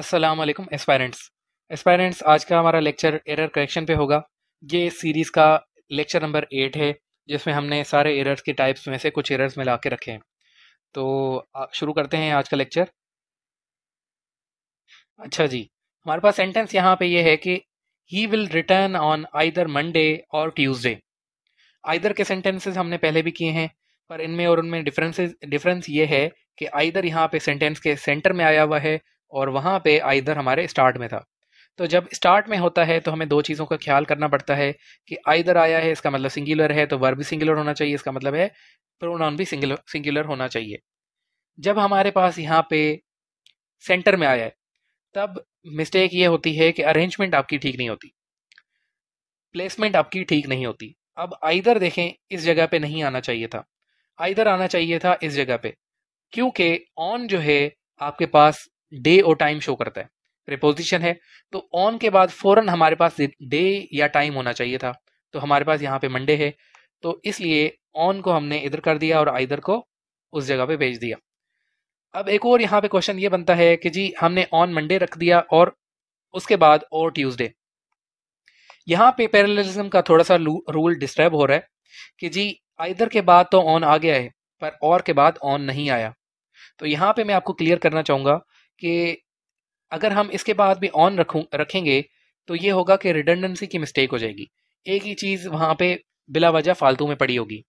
अस्सलाम वालेकुम aspirants aspirants आज का हमारा लेक्चर एरर करेक्शन पे होगा ये सीरीज़ का लेक्चर नंबर एट है जिसमें हमने सारे एरर्स के टाइप्स में से कुछ एरर्स मिला के रखे हैं तो शुरू करते हैं आज का लेक्चर अच्छा जी हमारे पास सेंटेंस यहाँ पे ये है कि he will return on either Monday और ट्यूजडे आइदर के सेंटेंसेस हमने पहले भी किए हैं पर इनमें और उनमें डिफरेंसेस डिफरेंस ये है कि आइदर यहाँ पे सेंटेंस के सेंटर में आया हुआ है और वहाँ पे आइधर हमारे स्टार्ट में था तो जब स्टार्ट में होता है तो हमें दो चीज़ों का ख्याल करना पड़ता है कि आइधर आया है इसका मतलब सिंगुलर है तो वर्ब भी सिंगुलर होना चाहिए इसका मतलब है प्रोनाउन भी सिंगुलर सिंगुलर होना चाहिए जब हमारे पास यहाँ पे सेंटर में आया है तब मिस्टेक ये होती है कि अरेंजमेंट आपकी ठीक नहीं होती प्लेसमेंट आपकी ठीक नहीं होती अब आइधर देखें इस जगह पे नहीं आना चाहिए था आइधर आना चाहिए था इस जगह पे क्योंकि ऑन जो है आपके पास डे और टाइम शो करता है प्रिपोजिशन है तो ऑन के बाद फौरन हमारे पास डे या टाइम होना चाहिए था तो हमारे पास यहाँ पे मंडे है तो इसलिए ऑन को हमने इधर कर दिया और आइधर को उस जगह पे भेज दिया अब एक और यहाँ पे क्वेश्चन ये बनता है कि जी हमने ऑन मंडे रख दिया और उसके बाद और ट्यूजडे यहाँ पे पैरेललिज्म का थोड़ा सा रूल डिस्टर्ब हो रहा है कि जी आइधर के बाद तो ऑन आ गया है पर और के बाद ऑन नहीं आया तो यहाँ पे मैं आपको क्लियर करना चाहूंगा कि अगर हम इसके बाद भी ऑन रखूँ रखेंगे तो ये होगा कि रिडंडेंसी की मिस्टेक हो जाएगी एक ही चीज़ वहाँ पे बिला वजह फालतू में पड़ी होगी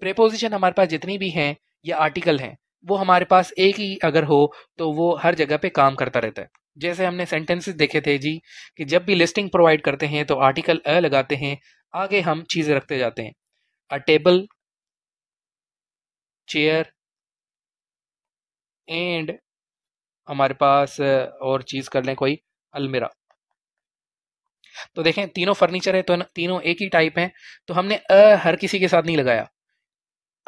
प्रेपोजिशन हमारे पास जितनी भी हैं या आर्टिकल हैं वो हमारे पास एक ही अगर हो तो वो हर जगह पे काम करता रहता है जैसे हमने सेंटेंसेस देखे थे जी कि जब भी लिस्टिंग प्रोवाइड करते हैं तो आर्टिकल अ लगाते हैं आगे हम चीज़ें रखते जाते हैं अ टेबल चेयर एंड हमारे पास और चीज़ कर लें कोई अलमिरा तो देखें तीनों फर्नीचर है तो तीनों एक ही टाइप हैं तो हमने अ हर किसी के साथ नहीं लगाया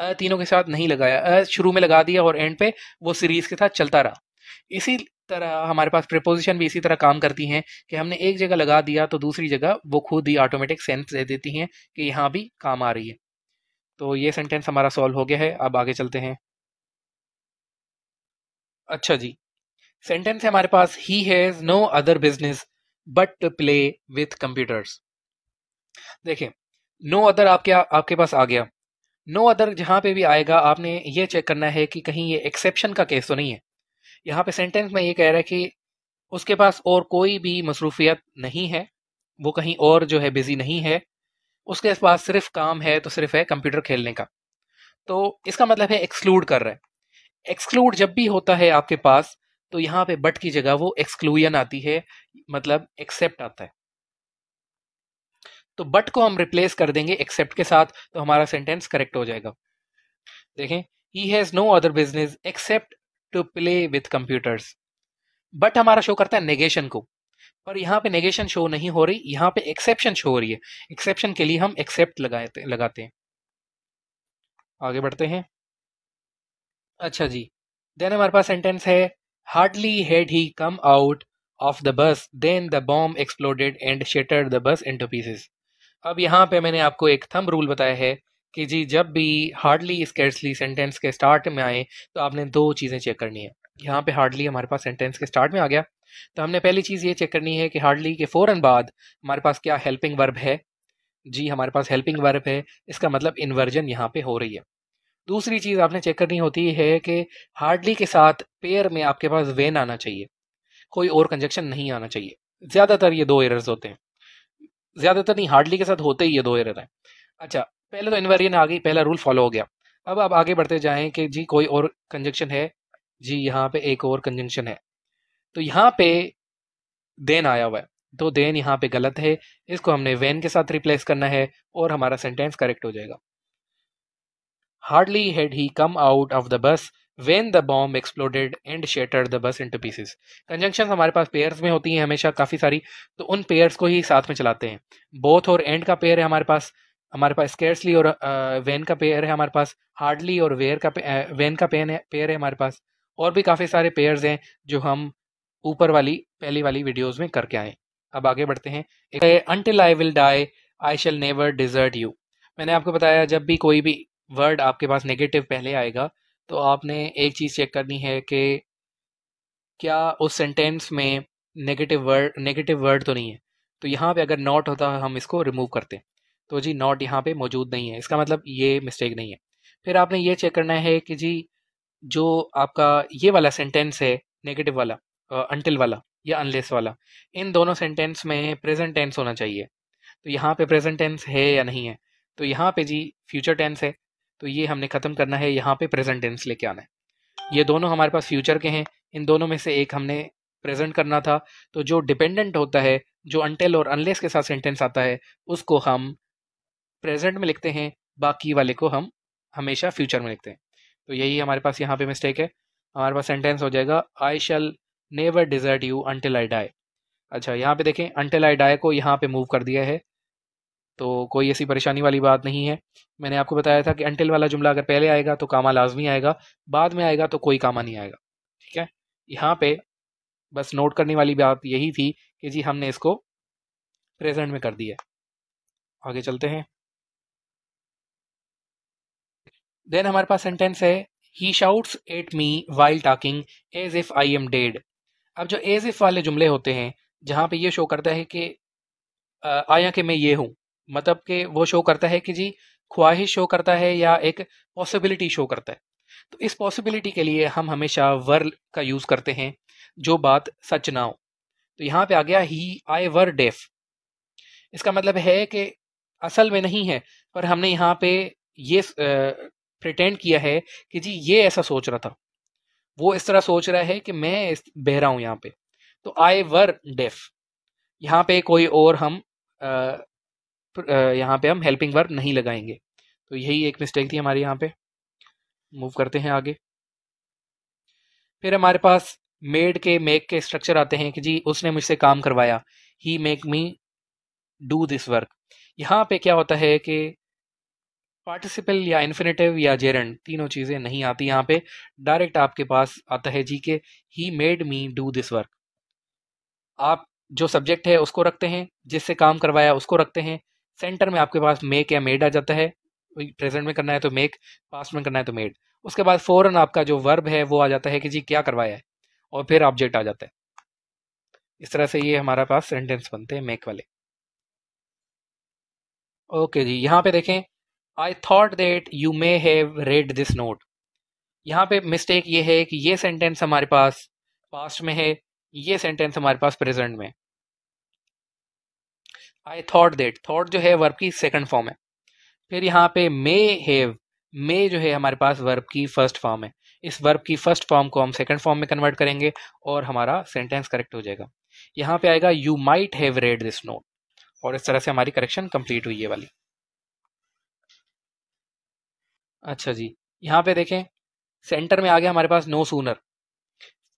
अ तीनों के साथ नहीं लगाया अ शुरू में लगा दिया और एंड पे वो सीरीज के साथ चलता रहा इसी तरह हमारे पास प्रपोजिशन भी इसी तरह काम करती हैं कि हमने एक जगह लगा दिया तो दूसरी जगह वो खुद ही ऑटोमेटिक सेंस दे देती हैं कि यहाँ भी काम आ रही है तो ये सेंटेंस हमारा सॉल्व हो गया है अब आगे चलते हैं अच्छा जी सेंटेंस है हमारे पास he has no other business but to play with computers देखिए नो अदर आपके आपके पास आ गया नो अदर जहां पे भी आएगा आपने ये चेक करना है कि कहीं ये एक्सेप्शन का केस तो नहीं है यहाँ पे सेंटेंस में ये कह रहा है कि उसके पास और कोई भी मसरूफियत नहीं है वो कहीं और जो है बिजी नहीं है उसके पास सिर्फ काम है तो सिर्फ है कंप्यूटर खेलने का तो इसका मतलब है एक्सक्लूड कर रहा है एक्सक्लूड जब भी होता है आपके पास तो यहाँ पे बट की जगह वो एक्सक्लूजन आती है मतलब एक्सेप्ट आता है तो बट को हम रिप्लेस कर देंगे एक्सेप्ट के साथ तो हमारा सेंटेंस करेक्ट हो जाएगा देखें he has no other business except to play with computers but हमारा शो करता है नेगेशन को पर यहाँ पे नेगेशन शो नहीं हो रही यहाँ पे एक्सेप्शन शो हो रही है एक्सेप्शन के लिए हम एक्सेप्ट लगाते लगाते हैं आगे बढ़ते हैं अच्छा जी देन हमारे पास सेंटेंस है Hardly had he come out of the bus then the bomb exploded and shattered the bus into pieces. अब यहाँ पे मैंने आपको एक थम रूल बताया है कि जी जब भी हार्डली स्केर्सली सेंटेंस के स्टार्ट में आए तो आपने दो चीज़ें चेक करनी है यहाँ पे हार्डली हमारे पास सेंटेंस के स्टार्ट में आ गया तो हमने पहली चीज़ ये चेक करनी है कि हार्डली के फ़ौर बाद हमारे पास क्या हेल्पिंग वर्ब है जी हमारे पास हेल्पिंग वर्ब है इसका मतलब इन्वर्जन यहाँ पे हो रही है दूसरी चीज़ आपने चेक करनी होती है कि हार्डली के साथ पेयर में आपके पास वेन आना चाहिए कोई और कंजक्शन नहीं आना चाहिए ज़्यादातर ये दो एरर्स होते हैं ज़्यादातर नहीं हार्डली के साथ होते ही ये दो एरर हैं अच्छा पहले तो इनवेरियन आ गई पहला रूल फॉलो हो गया अब आप आगे बढ़ते जाएं कि जी कोई और कंजक्शन है जी यहाँ पे एक और कंजक्शन है तो यहाँ पे देन आया हुआ है तो देन यहाँ पे गलत है इसको हमने वेन के साथ रिप्लेस करना है और हमारा सेंटेंस करेक्ट हो जाएगा Hardly had he come out of the bus when the bomb exploded and shatter the bus into pieces conjunction हमारे पास पेयर्स में होती हैं हमेशा काफ़ी सारी तो उन पेयर्स को ही साथ में चलाते हैं बोथ और एंड का पेयर है हमारे पास हमारे पास स्केर्सली और वैन का पेयर है हमारे पास हार्डली और वेयर का वैन का पेन है पेयर है हमारे पास और भी काफ़ी सारे पेयर्स हैं जो हम ऊपर वाली पहली वाली वीडियोस में करके आए अब आगे बढ़ते हैं until I will die I shall never desert you मैंने आपको बताया जब भी कोई भी वर्ड आपके पास नेगेटिव पहले आएगा तो आपने एक चीज़ चेक करनी है कि क्या उस सेंटेंस में नेगेटिव वर्ड नेगेटिव वर्ड तो नहीं है तो यहाँ पे अगर नॉट होता हम इसको रिमूव करते तो जी नॉट यहाँ पे मौजूद नहीं है इसका मतलब ये मिस्टेक नहीं है फिर आपने ये चेक करना है कि जी जो आपका ये वाला सेंटेंस है नेगेटिव वाला अनटिल वाला या अनलेस वाला इन दोनों सेंटेंस में प्रेजेंट टेंस होना चाहिए तो यहाँ पे प्रेजेंट टेंस है या नहीं है तो यहाँ पे जी फ्यूचर टेंस है तो ये हमने ख़त्म करना है यहाँ पे प्रेजेंट टेंस लेके आना है ये दोनों हमारे पास फ्यूचर के हैं इन दोनों में से एक हमने प्रेजेंट करना था तो जो डिपेंडेंट होता है जो अनटेल और अनलेस के साथ सेंटेंस आता है उसको हम प्रेजेंट में लिखते हैं बाकी वाले को हम हमेशा फ्यूचर में लिखते हैं तो यही हमारे पास यहाँ पे मिस्टेक है हमारे पास सेंटेंस हो जाएगा I shall never desert you until I die अच्छा यहाँ पे देखें अनटिल आई डाई को यहाँ पे मूव कर दिया है तो कोई ऐसी परेशानी वाली बात नहीं है मैंने आपको बताया था कि अंटिल वाला जुमला अगर पहले आएगा तो कामा लाजमी आएगा बाद में आएगा तो कोई कामा नहीं आएगा ठीक है यहाँ पे बस नोट करने वाली बात यही थी कि जी हमने इसको प्रेजेंट में कर दिया आगे चलते हैं देन हमारे पास सेंटेंस है he shouts at me while talking as if I am dead अब जो एज इफ वाले जुमले होते हैं जहां पे ये शो करता है कि आया कि मैं ये हूं मतलब कि वो शो करता है कि जी ख्वाहिश शो करता है या एक पॉसिबिलिटी शो करता है तो इस पॉसिबिलिटी के लिए हम हमेशा वर का यूज़ करते हैं जो बात सच ना हो तो यहाँ पे आ गया ही आई वर डेफ इसका मतलब है कि असल में नहीं है पर हमने यहाँ पे ये प्रिटेंड किया है कि जी ये ऐसा सोच रहा था वो इस तरह सोच रहा है कि मैं बहरा हूँ यहाँ पे तो आई वर डेफ यहाँ पे कोई और हम यहाँ पे हम हेल्पिंग वर्ब नहीं लगाएंगे तो यही एक मिस्टेक थी हमारे यहाँ पे मूव करते हैं आगे फिर हमारे पास मेड के मेक के स्ट्रक्चर आते हैं कि जी उसने मुझसे काम करवाया he make me do this work यहाँ पे क्या होता है कि पार्टिसिपल या इन्फिनेटिव या जेरन तीनों चीज़ें नहीं आती यहाँ पे डायरेक्ट आपके पास आता है जी के he made me do this work आप जो सब्जेक्ट है उसको रखते हैं जिससे काम करवाया उसको रखते हैं सेंटर में आपके पास मेक या मेड आ जाता है प्रेजेंट में करना है तो मेक पास्ट में करना है तो मेड उसके बाद फौरन आपका जो वर्ब है वो आ जाता है कि जी क्या करवाया है और फिर ऑब्जेक्ट आ जाता है इस तरह से ये हमारा पास सेंटेंस बनते हैं मेक वाले ओके जी यहाँ पे देखें I thought that you may have read this note यहाँ पे मिस्टेक ये है कि ये सेंटेंस हमारे पास पास्ट में है ये सेंटेंस हमारे पास प्रेजेंट में आई थॉट देट थॉट जो है वर्ब की सेकेंड फॉर्म है फिर यहाँ पे मे हैव मे जो है हमारे पास वर्ब की फर्स्ट फॉर्म है इस वर्ब की फर्स्ट फॉर्म को हम सेकंड फॉर्म में कन्वर्ट करेंगे और हमारा सेंटेंस करेक्ट हो जाएगा यहाँ पे आएगा you might have read this note और इस तरह से हमारी करेक्शन कंप्लीट हुई है वाली अच्छा जी यहाँ पे देखें सेंटर में आ गया हमारे पास नो सूनर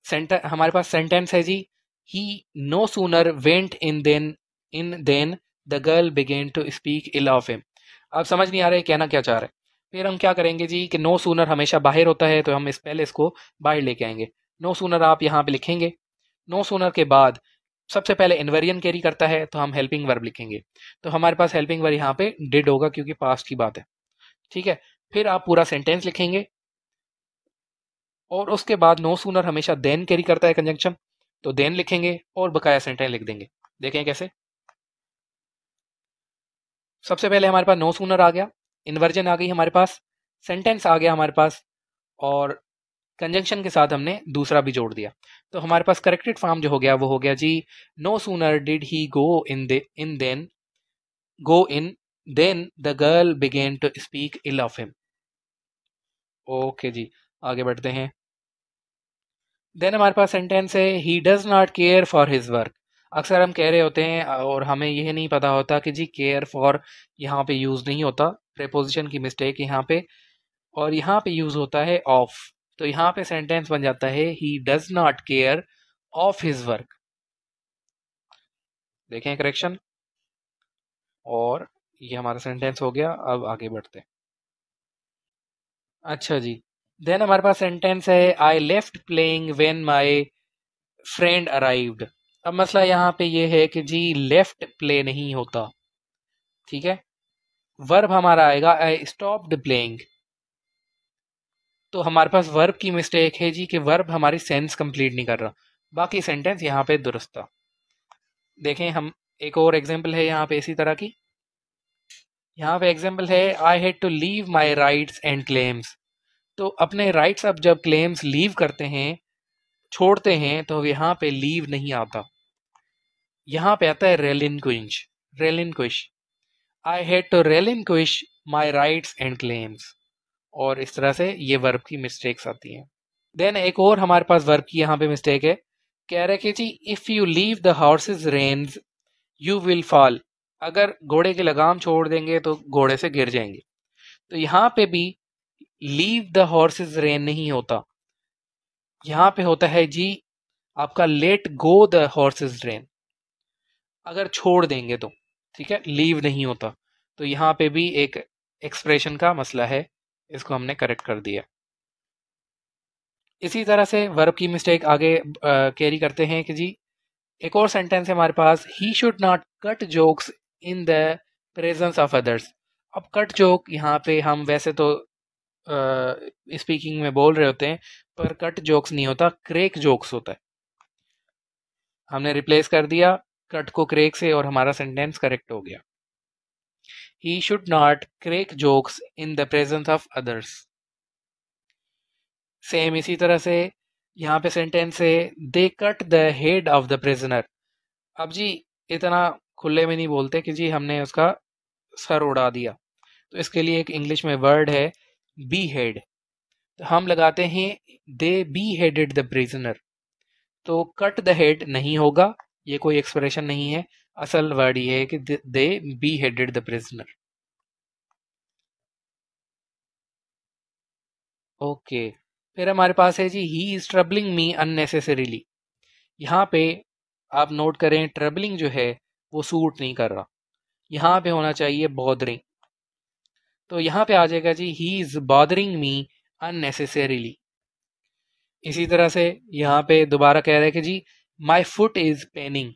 सेंटर हमारे पास सेंटेंस है जी he no sooner went in then in then the girl began to speak ill of him अब समझ नहीं आ रहा है कहना क्या चाह रहे फिर हम क्या करेंगे जी कि नो सूनर हमेशा बाहर होता है तो हम इस पहले इसको बाहर लेके आएंगे नो सूनर आप यहाँ पे लिखेंगे नो सूनर के बाद सबसे पहले इन्वेरियन कैरी करता है तो हम हेल्पिंग वर्ब लिखेंगे तो हमारे पास हेल्पिंग वर्ब यहाँ पे डिड होगा क्योंकि पास्ट की बात है ठीक है फिर आप पूरा सेंटेंस लिखेंगे और उसके बाद नो सूनर हमेशा देन कैरी करता है कंजंक्शन तो देन लिखेंगे और बकाया सेंटेंस लिख देंगे देखें कैसे सबसे पहले हमारे पास नो सूनर आ गया इन्वर्जन आ गई हमारे पास सेंटेंस आ गया हमारे पास और कंजंक्शन के साथ हमने दूसरा भी जोड़ दिया तो हमारे पास करेक्टेड फॉर्म जो हो गया वो हो गया जी no sooner did he go in in then go in then the girl began to speak ill of him okay जी आगे बढ़ते हैं देन हमारे पास सेंटेंस है he does not care for his work अक्सर हम कह रहे होते हैं और हमें यह नहीं पता होता कि जी केयर फॉर यहाँ पे यूज़ नहीं होता प्रेपोजिशन की मिस्टेक यहाँ पे और यहाँ पे यूज़ होता है ऑफ तो यहाँ पे सेंटेंस बन जाता है he does not care of his work देखें करेक्शन और ये हमारा सेंटेंस हो गया अब आगे बढ़ते हैं अच्छा जी देन हमारे पास सेंटेंस है I left playing when my friend arrived अब मसला यहाँ पे ये है कि जी लेफ्ट प्ले नहीं होता ठीक है वर्ब हमारा आएगा आई स्टॉप्ड प्लेइंग तो हमारे पास वर्ब की मिस्टेक है जी कि वर्ब हमारी सेंस कंप्लीट नहीं कर रहा बाकी सेंटेंस यहाँ पे दुरुस्त था देखें हम एक और एग्जाम्पल है यहाँ पे इसी तरह की यहाँ पे एग्जाम्पल है I had to leave my rights and claims तो अपने राइट्स अब जब क्लेम्स लीव करते हैं छोड़ते हैं तो यहाँ पे लीव नहीं आता यहाँ पे आता है क्विंश relinquish I had to क्विश माई राइट एंड क्लेम्स और इस तरह से ये वर्ब की मिस्टेक्स आती हैं देन एक और हमारे पास वर्ब की यहाँ पे मिस्टेक है कह रहे कि जी if you leave the horses reins you will fall अगर घोड़े की लगाम छोड़ देंगे तो घोड़े से गिर जाएंगे तो यहाँ पे भी लीव द हॉर्सेज रेन नहीं होता यहाँ पे होता है जी आपका let go the horses rein अगर छोड़ देंगे तो ठीक है लीव नहीं होता तो यहाँ पे भी एक एक्सप्रेशन का मसला है इसको हमने करेक्ट कर दिया इसी तरह से वर्ब की मिस्टेक आगे कैरी करते हैं कि जी एक और सेंटेंस है हमारे पास he should not cut jokes in the presence of others अब कट जोक यहाँ पे हम वैसे तो स्पीकिंग में बोल रहे होते हैं पर कट जोक्स नहीं होता क्रेक जोक्स होता है हमने रिप्लेस कर दिया कट को क्रेक से और हमारा सेंटेंस करेक्ट हो गया he should not crack jokes in the presence of others same इसी तरह से यहाँ पे सेंटेंस है they cut the head of the prisoner अब जी इतना खुले में नहीं बोलते कि जी हमने उसका सर उड़ा दिया तो इसके लिए एक इंग्लिश में वर्ड है बी हेड तो हम लगाते हैं they beheaded the prisoner तो कट द हेड नहीं होगा ये कोई एक्सप्रेशन नहीं है असल वर्ड ये है कि they beheaded the prisoner okay फिर हमारे पास है जी he is troubling me unnecessarily यहाँ पे आप नोट करें ट्रबलिंग जो है वो सूट नहीं कर रहा यहाँ पे होना चाहिए बॉदरिंग तो यहाँ पे आ जाएगा जी he is bothering me unnecessarily इसी तरह से यहाँ पे दोबारा कह रहे हैं कि जी माई फुट इज पेनिंग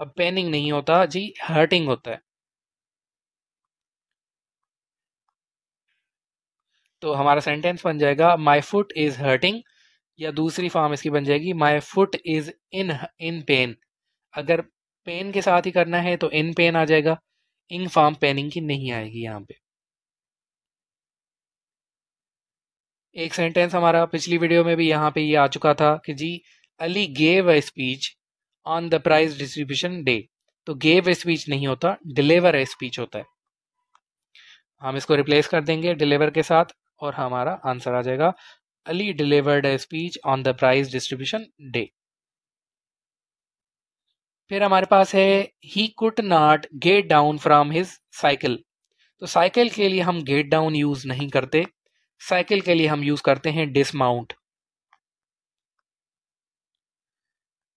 अब पेनिंग नहीं होता जी हर्टिंग होता है तो हमारा सेंटेंस बन जाएगा माई फुट इज हर्टिंग या दूसरी फॉर्म इसकी बन जाएगी my foot is in in pain अगर पेन के साथ ही करना है तो इन पेन आ जाएगा इन फॉर्म पेनिंग की नहीं आएगी यहाँ पे एक सेंटेंस हमारा पिछली वीडियो में भी यहाँ पे ये यह आ चुका था कि जी Ali gave a speech on the prize distribution day तो गेव ए स्पीच नहीं होता डिलीवर ए स्पीच होता है हम इसको रिप्लेस कर देंगे डिलीवर के साथ और हमारा आंसर आ जाएगा Ali delivered a speech on the prize distribution day फिर हमारे पास है he could not get down from his cycle तो साइकिल के लिए हम गेट डाउन यूज नहीं करते साइकिल के लिए हम यूज करते हैं डिसमाउंट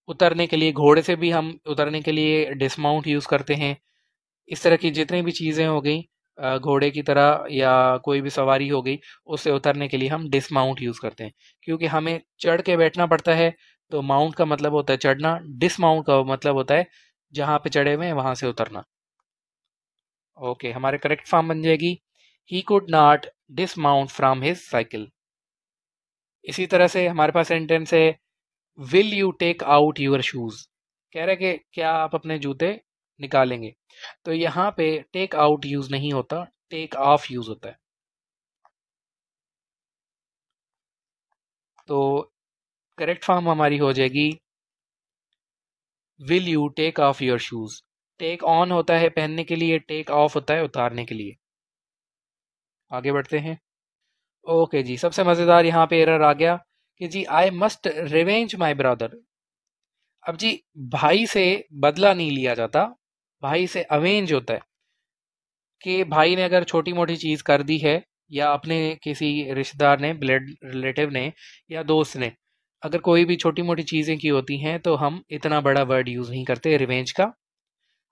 उतरने के लिए घोड़े से भी हम उतरने के लिए डिसमाउंट यूज करते हैं इस तरह की जितनी भी चीजें हो गई घोड़े की तरह या कोई भी सवारी हो गई उससे उतरने के लिए हम डिसमाउंट यूज करते हैं क्योंकि हमें चढ़ के बैठना पड़ता है तो माउंट का मतलब होता है चढ़ना डिसमाउंट का मतलब होता है जहां पे चढ़े हुए हैं वहां से उतरना ओके हमारे करेक्ट फॉर्म बन जाएगी he could not dismount from his cycle इसी तरह से हमारे पास सेंटेंस है will you take out your shoes कह रहे कि क्या आप अपने जूते निकालेंगे तो यहाँ पे टेक आउट यूज नहीं होता टेक ऑफ यूज होता है तो करेक्ट फॉर्म हमारी हो जाएगी will you take off your shoes take on होता है पहनने के लिए टेक ऑफ होता है उतारने के लिए आगे बढ़ते हैं ओके जी सबसे मज़ेदार यहाँ पे एरर आ गया कि जी I must revenge my brother अब जी भाई से बदला नहीं लिया जाता भाई से अवेंज होता है कि भाई ने अगर छोटी मोटी चीज़ कर दी है या अपने किसी रिश्तेदार ने ब्लड रिलेटिव ने या दोस्त ने अगर कोई भी छोटी मोटी चीज़ें की होती हैं तो हम इतना बड़ा वर्ड यूज़ नहीं करते रिवेंज का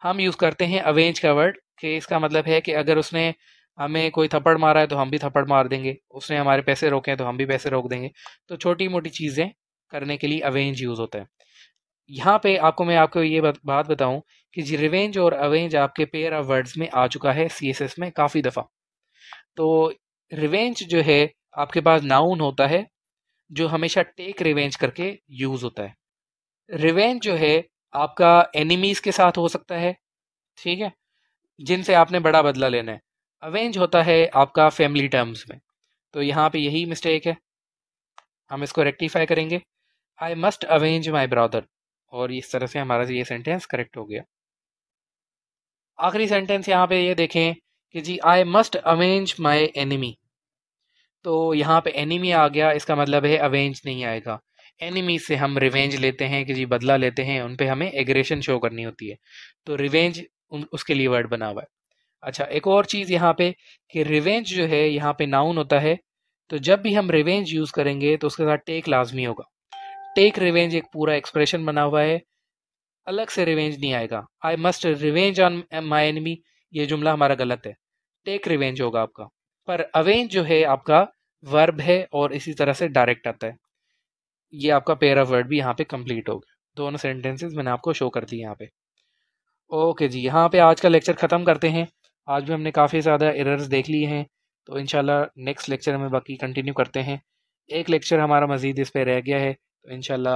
हम यूज़ करते हैं अवेंज का वर्ड कि इसका मतलब है कि अगर उसने हमें कोई थप्पड़ मारा है तो हम भी थप्पड़ मार देंगे उसने हमारे पैसे रोके हैं तो हम भी पैसे रोक देंगे तो छोटी मोटी चीज़ें करने के लिए अवेंज यूज़ होता है यहाँ पे आपको मैं आपको ये बात बताऊं कि जी रिवेंज और अवेंज आपके पेयर ऑफ वर्ड्स में आ चुका है सी में काफ़ी दफ़ा तो रिवेंज जो है आपके पास नाउन होता है जो हमेशा टेक रिवेंज करके यूज़ होता है रिवेंज जो है आपका एनिमीज़ के साथ हो सकता है ठीक है जिनसे आपने बड़ा बदला लेना है अवेंज होता है आपका फैमिली टर्म्स में तो यहाँ पे यही मिस्टेक है हम इसको रेक्टिफाई करेंगे I must avenge my brother और इस तरह से हमारा ये सेंटेंस करेक्ट हो गया आखिरी सेंटेंस यहाँ पे ये देखें कि जी I must avenge my enemy तो यहाँ पे एनिमी आ गया इसका मतलब है अवेंज नहीं आएगा एनिमी से हम रिवेंज लेते हैं कि जी बदला लेते हैं उन पे हमें एग्रेशन शो करनी होती है तो रिवेंज उसके लिए वर्ड बना हुआ है अच्छा एक और चीज़ यहाँ पे कि रिवेंज जो है यहाँ पे नाउन होता है तो जब भी हम रिवेंज यूज़ करेंगे तो उसके साथ टेक लाजमी होगा टेक रिवेंज एक पूरा एक्सप्रेशन बना हुआ है अलग से रिवेंज नहीं आएगा I must revenge on my enemy ये जुमला हमारा गलत है टेक रिवेंज होगा आपका पर अवेंज जो है आपका वर्ब है और इसी तरह से डायरेक्ट आता है ये आपका पेयर ऑफ वर्ड भी यहाँ पे कंप्लीट हो गया दोनों सेंटेंसेस मैंने आपको शो कर दी यहाँ पे ओके जी यहाँ पे आज का लेक्चर ख़त्म करते हैं आज भी हमने काफ़ी ज़्यादा एरर्स देख लिए हैं तो इन नेक्स्ट लेक्चर में बाकी कंटिन्यू करते हैं एक लेक्चर हमारा मज़ीद इस पर रह गया है तो इन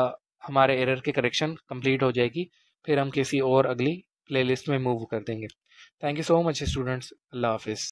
हमारे एरर के करेक्शन कंप्लीट हो जाएगी फिर हम किसी और अगली प्लेलिस्ट में मूव कर देंगे thank you so much students अल्लाह हाफिज़